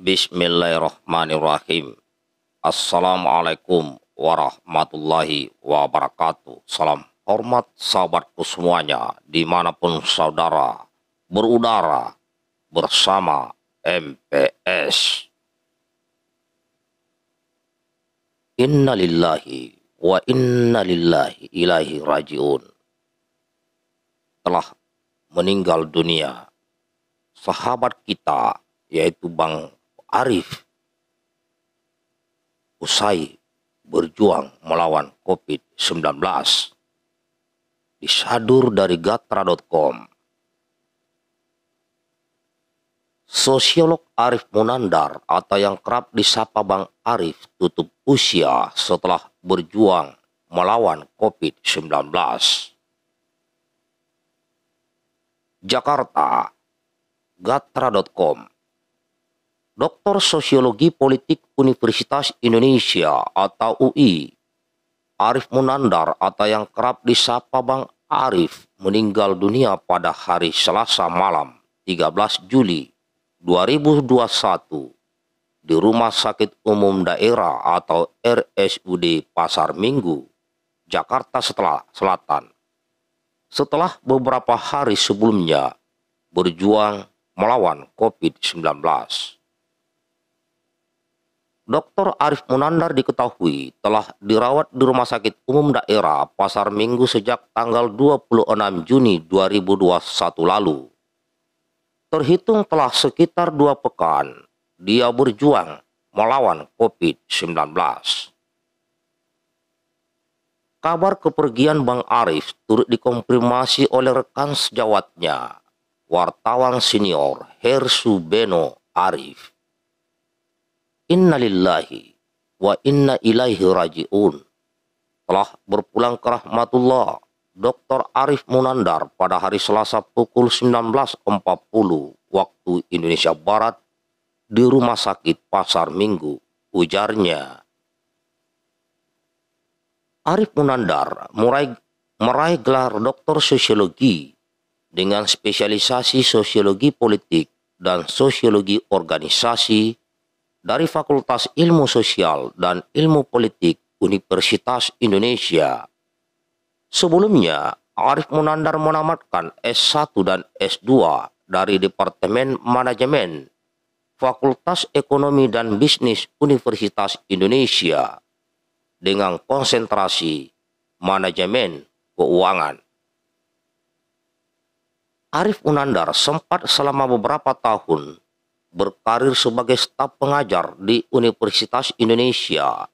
Bismillahirrahmanirrahim. Assalamualaikum warahmatullahi wabarakatuh. Salam hormat sahabatku semuanya dimanapun saudara berudara bersama MPS. Inna lillahi wa inna lillahi ilahi rajiun. Telah meninggal dunia sahabat kita yaitu Bang Arif usai berjuang melawan COVID-19 disadur dari gatra.com. Sosiolog Arif Munandar atau yang kerap disapa Bang Arif tutup usia setelah berjuang melawan COVID-19. Jakarta, gatra.com Doktor Sosiologi Politik Universitas Indonesia atau UI. Arif Munandar atau yang kerap disapa Bang Arif meninggal dunia pada hari Selasa malam 13 Juli 2021 di Rumah Sakit Umum Daerah atau RSUD Pasar Minggu, Jakarta Selatan. Setelah beberapa hari sebelumnya berjuang melawan COVID-19. Dr. Arif Munandar diketahui telah dirawat di Rumah Sakit Umum Daerah Pasar Minggu sejak tanggal 26 Juni 2021 lalu. Terhitung telah sekitar dua pekan, dia berjuang melawan COVID-19. Kabar kepergian Bang Arif turut dikonfirmasi oleh rekan sejawatnya, wartawan senior Hersu Beno Arif inna lillahi wa inna ilaihi raji'un. Telah berpulang ke rahmatullah Dr. Arif Munandar pada hari Selasa pukul 19.40 waktu Indonesia Barat di Rumah Sakit Pasar Minggu, ujarnya. Arif Munandar meraih, meraih gelar Doktor Sosiologi dengan spesialisasi sosiologi politik dan sosiologi organisasi dari Fakultas Ilmu Sosial dan Ilmu Politik Universitas Indonesia. Sebelumnya, Arif Munandar menamatkan S1 dan S2 dari Departemen Manajemen Fakultas Ekonomi dan Bisnis Universitas Indonesia dengan konsentrasi manajemen keuangan. Arif Munandar sempat selama beberapa tahun berkarir sebagai staf pengajar di Universitas Indonesia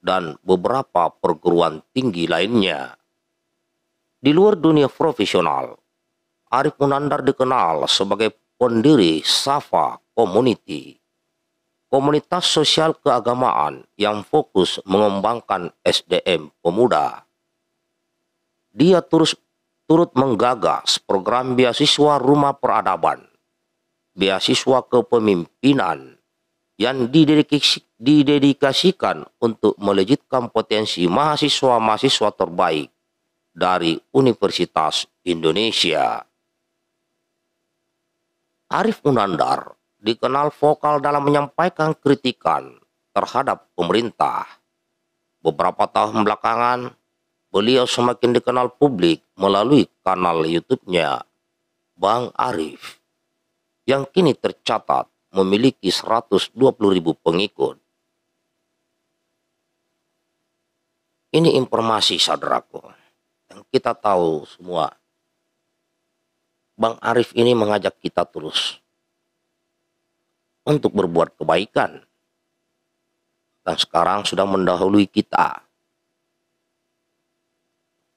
dan beberapa perguruan tinggi lainnya. Di luar dunia profesional, Arif Munandar dikenal sebagai pendiri Safa Community, komunitas sosial keagamaan yang fokus mengembangkan SDM pemuda. Dia terus turut menggagas program beasiswa rumah peradaban beasiswa kepemimpinan yang didedikasikan untuk melejitkan potensi mahasiswa-mahasiswa terbaik dari Universitas Indonesia. Arif Unandar dikenal vokal dalam menyampaikan kritikan terhadap pemerintah. Beberapa tahun belakangan, beliau semakin dikenal publik melalui kanal YouTube-nya, Bang Arif yang kini tercatat memiliki 120.000 pengikut. Ini informasi saudaraku yang kita tahu semua. Bang Arif ini mengajak kita terus untuk berbuat kebaikan. Dan sekarang sudah mendahului kita.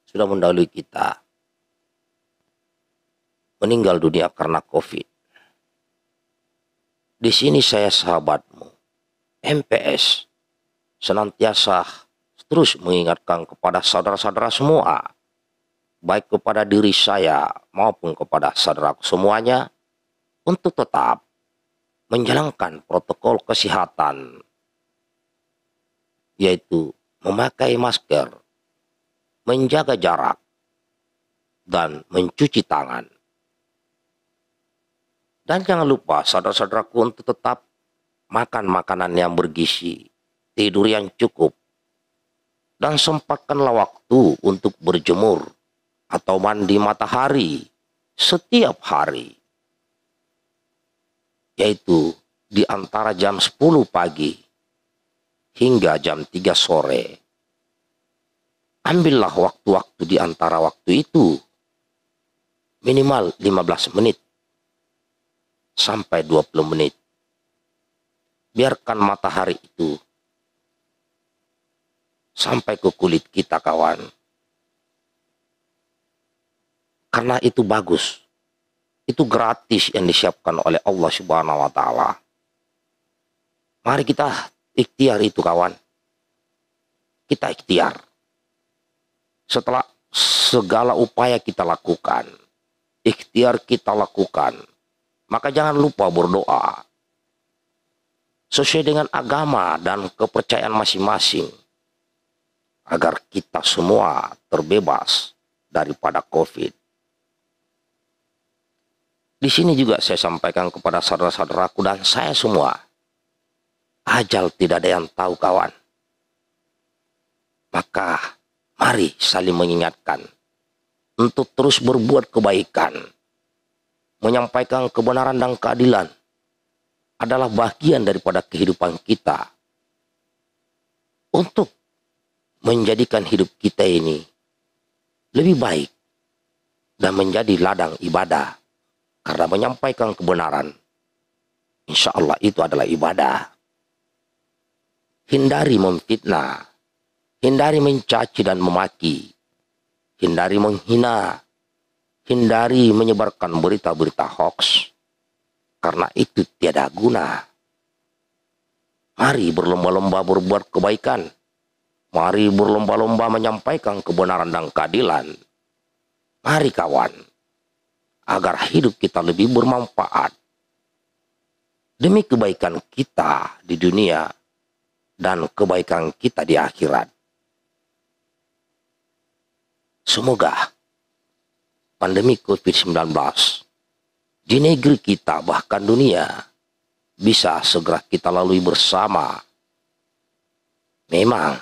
Sudah mendahului kita. Meninggal dunia karena COVID. Di sini saya sahabatmu, MPS, senantiasa terus mengingatkan kepada saudara-saudara semua, baik kepada diri saya maupun kepada saudara semuanya, untuk tetap menjalankan protokol kesehatan, yaitu memakai masker, menjaga jarak, dan mencuci tangan. Dan jangan lupa saudara-saudaraku untuk tetap makan makanan yang bergizi, tidur yang cukup, dan sempatkanlah waktu untuk berjemur atau mandi matahari setiap hari. Yaitu di antara jam 10 pagi hingga jam 3 sore. Ambillah waktu-waktu di antara waktu itu. Minimal 15 menit sampai 20 menit. Biarkan matahari itu sampai ke kulit kita kawan. Karena itu bagus. Itu gratis yang disiapkan oleh Allah Subhanahu wa taala. Mari kita ikhtiar itu kawan. Kita ikhtiar. Setelah segala upaya kita lakukan, ikhtiar kita lakukan, maka jangan lupa berdoa. Sesuai dengan agama dan kepercayaan masing-masing. Agar kita semua terbebas daripada COVID. Di sini juga saya sampaikan kepada saudara-saudaraku dan saya semua. Ajal tidak ada yang tahu kawan. Maka mari saling mengingatkan untuk terus berbuat kebaikan menyampaikan kebenaran dan keadilan adalah bagian daripada kehidupan kita untuk menjadikan hidup kita ini lebih baik dan menjadi ladang ibadah karena menyampaikan kebenaran insya Allah itu adalah ibadah hindari memfitnah hindari mencaci dan memaki hindari menghina hindari menyebarkan berita-berita hoax karena itu tiada guna. Mari berlomba-lomba berbuat kebaikan. Mari berlomba-lomba menyampaikan kebenaran dan keadilan. Mari kawan, agar hidup kita lebih bermanfaat. Demi kebaikan kita di dunia dan kebaikan kita di akhirat. Semoga pandemi COVID-19 di negeri kita bahkan dunia bisa segera kita lalui bersama. Memang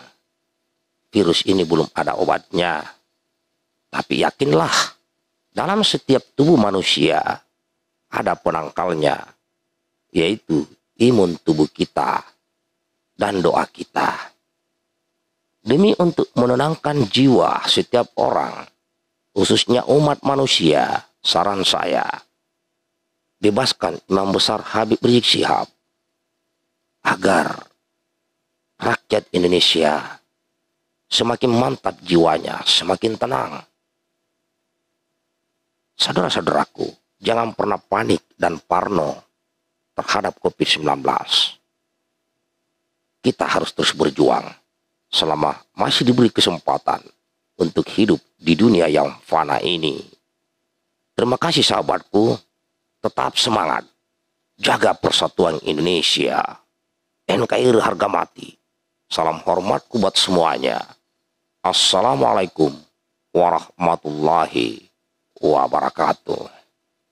virus ini belum ada obatnya. Tapi yakinlah, dalam setiap tubuh manusia ada penangkalnya, yaitu imun tubuh kita dan doa kita. Demi untuk menenangkan jiwa setiap orang, khususnya umat manusia, saran saya, bebaskan Imam Besar Habib Rizik Sihab agar rakyat Indonesia semakin mantap jiwanya, semakin tenang. Saudara-saudaraku, jangan pernah panik dan parno terhadap COVID-19. Kita harus terus berjuang selama masih diberi kesempatan untuk hidup di dunia yang fana ini. Terima kasih sahabatku, tetap semangat, jaga persatuan Indonesia. NKRI harga mati. Salam hormatku buat semuanya. Assalamualaikum warahmatullahi wabarakatuh.